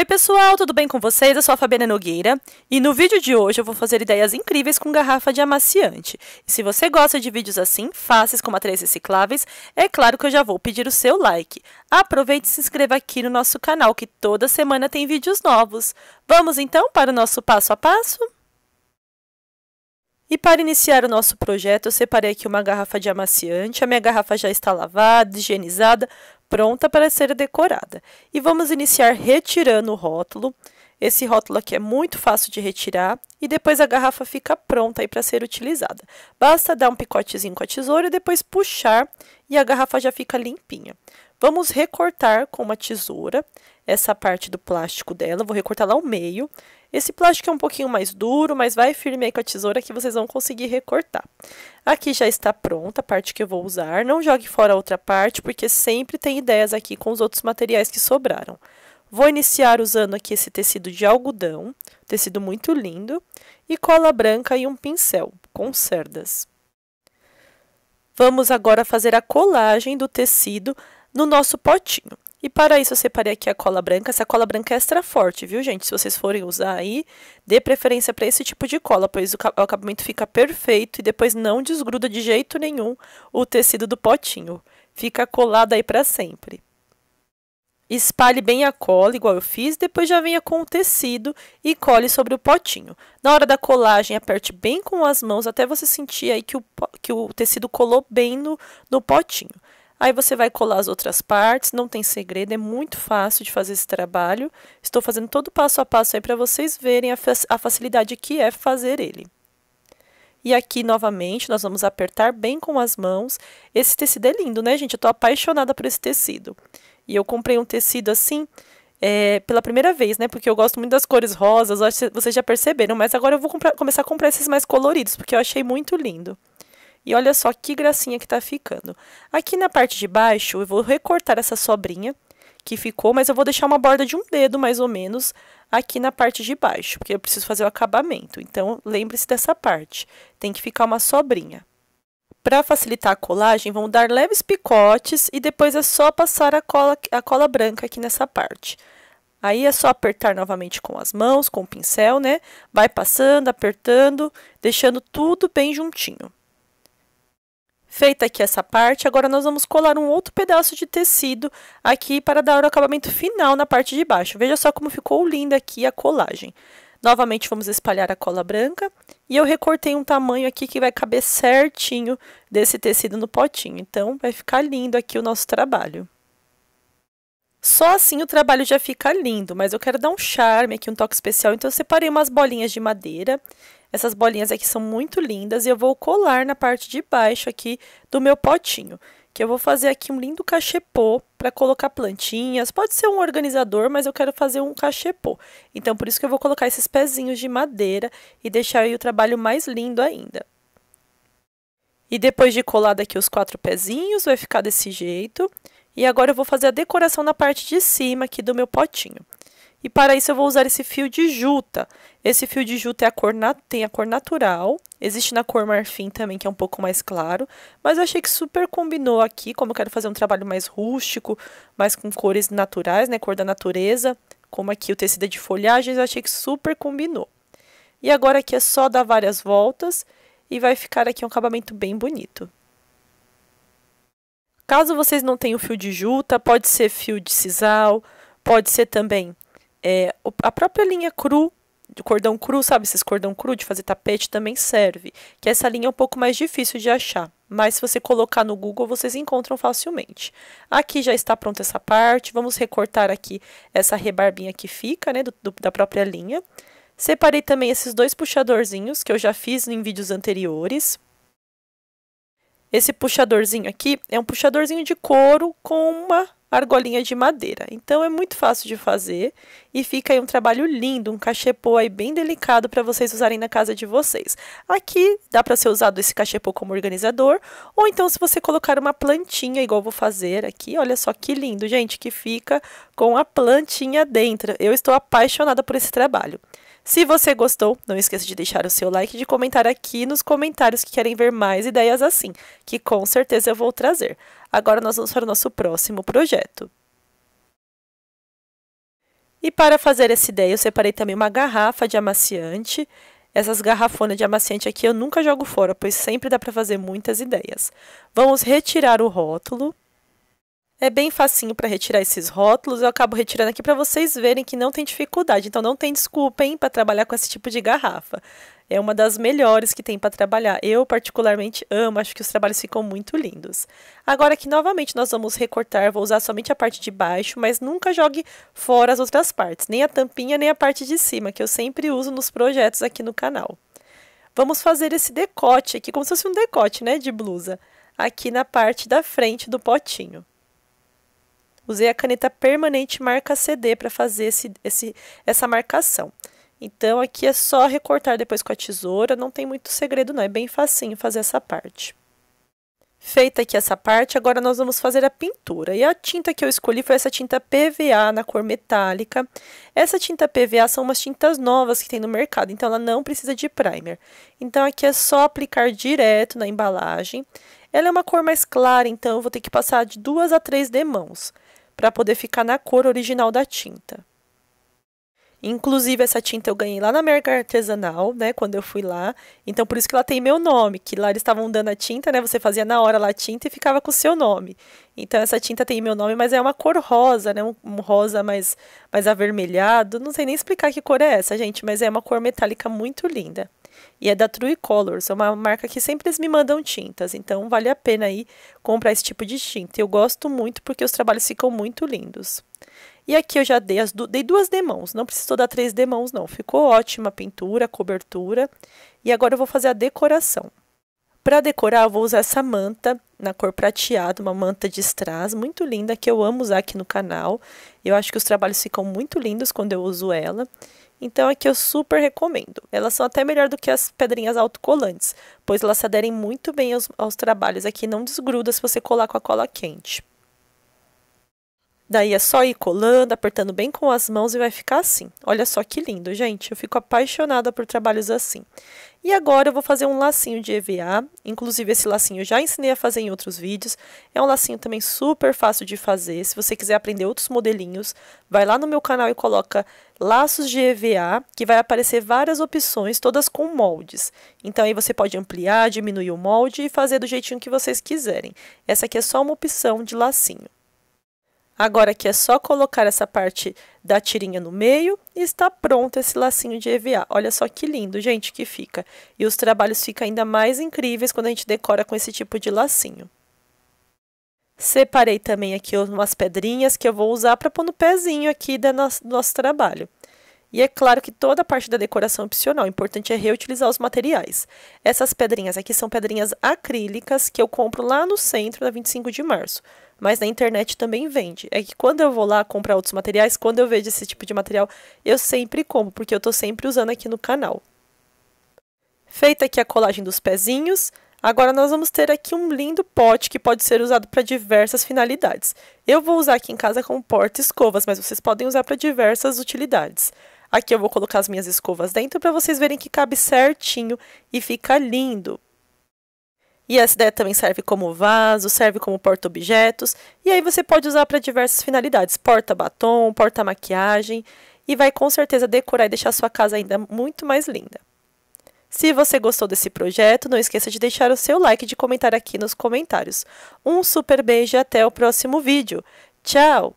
Oi pessoal, tudo bem com vocês? Eu sou a Fabiana Nogueira e no vídeo de hoje eu vou fazer ideias incríveis com garrafa de amaciante. E se você gosta de vídeos assim, fáceis com atrizes recicláveis, é claro que eu já vou pedir o seu like. Aproveite e se inscreva aqui no nosso canal que toda semana tem vídeos novos. Vamos então para o nosso passo a passo? E para iniciar o nosso projeto, eu separei aqui uma garrafa de amaciante. A minha garrafa já está lavada, higienizada, pronta para ser decorada. E vamos iniciar retirando o rótulo. Esse rótulo aqui é muito fácil de retirar e depois a garrafa fica pronta aí para ser utilizada. Basta dar um picotezinho com a tesoura e depois puxar e a garrafa já fica limpinha. Vamos recortar com uma tesoura essa parte do plástico dela, vou recortar lá o meio esse plástico é um pouquinho mais duro, mas vai firme aí com a tesoura que vocês vão conseguir recortar. Aqui já está pronta a parte que eu vou usar. Não jogue fora a outra parte, porque sempre tem ideias aqui com os outros materiais que sobraram. Vou iniciar usando aqui esse tecido de algodão, tecido muito lindo, e cola branca e um pincel com cerdas. Vamos agora fazer a colagem do tecido no nosso potinho. E para isso eu separei aqui a cola branca. Essa cola branca é extra forte, viu, gente? Se vocês forem usar aí, dê preferência para esse tipo de cola, pois o acabamento fica perfeito e depois não desgruda de jeito nenhum o tecido do potinho. Fica colado aí para sempre. Espalhe bem a cola, igual eu fiz, depois já venha com o tecido e cole sobre o potinho. Na hora da colagem, aperte bem com as mãos até você sentir aí que o, que o tecido colou bem no, no potinho. Aí você vai colar as outras partes, não tem segredo, é muito fácil de fazer esse trabalho. Estou fazendo todo passo a passo aí para vocês verem a, a facilidade que é fazer ele. E aqui, novamente, nós vamos apertar bem com as mãos. Esse tecido é lindo, né, gente? Eu estou apaixonada por esse tecido. E eu comprei um tecido assim é, pela primeira vez, né? Porque eu gosto muito das cores rosas, acho que vocês já perceberam. Mas agora eu vou começar a comprar esses mais coloridos, porque eu achei muito lindo. E olha só que gracinha que tá ficando. Aqui na parte de baixo, eu vou recortar essa sobrinha que ficou, mas eu vou deixar uma borda de um dedo, mais ou menos, aqui na parte de baixo, porque eu preciso fazer o acabamento. Então, lembre-se dessa parte. Tem que ficar uma sobrinha. Para facilitar a colagem, vamos dar leves picotes e depois é só passar a cola, a cola branca aqui nessa parte. Aí é só apertar novamente com as mãos, com o pincel, né? Vai passando, apertando, deixando tudo bem juntinho. Feita aqui essa parte, agora nós vamos colar um outro pedaço de tecido aqui para dar o acabamento final na parte de baixo. Veja só como ficou linda aqui a colagem. Novamente, vamos espalhar a cola branca e eu recortei um tamanho aqui que vai caber certinho desse tecido no potinho. Então, vai ficar lindo aqui o nosso trabalho. Só assim o trabalho já fica lindo, mas eu quero dar um charme aqui, um toque especial. Então, eu separei umas bolinhas de madeira essas bolinhas aqui são muito lindas e eu vou colar na parte de baixo aqui do meu potinho, que eu vou fazer aqui um lindo cachepô para colocar plantinhas. Pode ser um organizador, mas eu quero fazer um cachepô. Então, por isso que eu vou colocar esses pezinhos de madeira e deixar aí o trabalho mais lindo ainda. E depois de colado aqui os quatro pezinhos, vai ficar desse jeito. E agora eu vou fazer a decoração na parte de cima aqui do meu potinho. E para isso eu vou usar esse fio de juta. Esse fio de juta é a cor tem a cor natural, existe na cor marfim também, que é um pouco mais claro, mas eu achei que super combinou aqui, como eu quero fazer um trabalho mais rústico, mais com cores naturais, né, cor da natureza, como aqui o tecido é de folhagens, eu achei que super combinou. E agora aqui é só dar várias voltas e vai ficar aqui um acabamento bem bonito. Caso vocês não tenham fio de juta, pode ser fio de sisal, pode ser também é, a própria linha cru de cordão cru, sabe? Esses cordão cru de fazer tapete também serve. Que essa linha é um pouco mais difícil de achar. Mas se você colocar no Google, vocês encontram facilmente. Aqui já está pronta essa parte. Vamos recortar aqui essa rebarbinha que fica, né? Do, do, da própria linha. Separei também esses dois puxadorzinhos que eu já fiz em vídeos anteriores. Esse puxadorzinho aqui é um puxadorzinho de couro com uma argolinha de madeira. Então é muito fácil de fazer e fica aí um trabalho lindo, um cachepô aí bem delicado para vocês usarem na casa de vocês. Aqui dá para ser usado esse cachepô como organizador, ou então se você colocar uma plantinha, igual vou fazer aqui, olha só que lindo, gente, que fica com a plantinha dentro. Eu estou apaixonada por esse trabalho. Se você gostou, não esqueça de deixar o seu like e de comentar aqui nos comentários que querem ver mais ideias assim, que com certeza eu vou trazer. Agora nós vamos para o nosso próximo projeto. E para fazer essa ideia, eu separei também uma garrafa de amaciante. Essas garrafonas de amaciante aqui eu nunca jogo fora, pois sempre dá para fazer muitas ideias. Vamos retirar o rótulo. É bem facinho para retirar esses rótulos. Eu acabo retirando aqui para vocês verem que não tem dificuldade. Então não tem desculpa, hein, para trabalhar com esse tipo de garrafa. É uma das melhores que tem para trabalhar. Eu particularmente amo, acho que os trabalhos ficam muito lindos. Agora aqui novamente nós vamos recortar, vou usar somente a parte de baixo, mas nunca jogue fora as outras partes, nem a tampinha, nem a parte de cima, que eu sempre uso nos projetos aqui no canal. Vamos fazer esse decote aqui, como se fosse um decote, né, de blusa, aqui na parte da frente do potinho. Usei a caneta permanente marca CD para fazer esse, esse, essa marcação. Então, aqui é só recortar depois com a tesoura, não tem muito segredo não, é bem facinho fazer essa parte. Feita aqui essa parte, agora nós vamos fazer a pintura. E a tinta que eu escolhi foi essa tinta PVA na cor metálica. Essa tinta PVA são umas tintas novas que tem no mercado, então ela não precisa de primer. Então aqui é só aplicar direto na embalagem. Ela é uma cor mais clara, então eu vou ter que passar de duas a três demãos para poder ficar na cor original da tinta. Inclusive, essa tinta eu ganhei lá na Merca Artesanal, né? Quando eu fui lá. Então, por isso que ela tem meu nome. Que lá eles estavam dando a tinta, né? Você fazia na hora lá a tinta e ficava com o seu nome. Então, essa tinta tem meu nome, mas é uma cor rosa, né? Um, um rosa mais, mais avermelhado. Não sei nem explicar que cor é essa, gente. Mas é uma cor metálica muito linda. E é da True Colors. É uma marca que sempre eles me mandam tintas. Então, vale a pena aí comprar esse tipo de tinta. Eu gosto muito porque os trabalhos ficam muito lindos. E aqui eu já dei, as du dei duas demãos, não precisou dar três demãos não. Ficou ótima a pintura, a cobertura. E agora eu vou fazer a decoração. Para decorar, eu vou usar essa manta na cor prateada, uma manta de strass, muito linda, que eu amo usar aqui no canal. Eu acho que os trabalhos ficam muito lindos quando eu uso ela. Então, aqui eu super recomendo. Elas são até melhor do que as pedrinhas autocolantes, pois elas se aderem muito bem aos, aos trabalhos aqui, não desgruda se você colar com a cola quente. Daí é só ir colando, apertando bem com as mãos e vai ficar assim. Olha só que lindo, gente. Eu fico apaixonada por trabalhos assim. E agora eu vou fazer um lacinho de EVA. Inclusive, esse lacinho eu já ensinei a fazer em outros vídeos. É um lacinho também super fácil de fazer. Se você quiser aprender outros modelinhos, vai lá no meu canal e coloca laços de EVA, que vai aparecer várias opções, todas com moldes. Então, aí você pode ampliar, diminuir o molde e fazer do jeitinho que vocês quiserem. Essa aqui é só uma opção de lacinho. Agora aqui é só colocar essa parte da tirinha no meio e está pronto esse lacinho de EVA. Olha só que lindo, gente, que fica. E os trabalhos ficam ainda mais incríveis quando a gente decora com esse tipo de lacinho. Separei também aqui umas pedrinhas que eu vou usar para pôr no pezinho aqui do nosso, do nosso trabalho. E é claro que toda a parte da decoração é opcional, o importante é reutilizar os materiais. Essas pedrinhas aqui são pedrinhas acrílicas que eu compro lá no centro da 25 de março mas na internet também vende. É que quando eu vou lá comprar outros materiais, quando eu vejo esse tipo de material, eu sempre como, porque eu estou sempre usando aqui no canal. Feita aqui a colagem dos pezinhos, agora nós vamos ter aqui um lindo pote que pode ser usado para diversas finalidades. Eu vou usar aqui em casa como porta-escovas, mas vocês podem usar para diversas utilidades. Aqui eu vou colocar as minhas escovas dentro para vocês verem que cabe certinho e fica lindo. E essa ideia também serve como vaso, serve como porta-objetos. E aí você pode usar para diversas finalidades: porta-batom, porta-maquiagem. E vai com certeza decorar e deixar sua casa ainda muito mais linda. Se você gostou desse projeto, não esqueça de deixar o seu like e de comentar aqui nos comentários. Um super beijo e até o próximo vídeo. Tchau!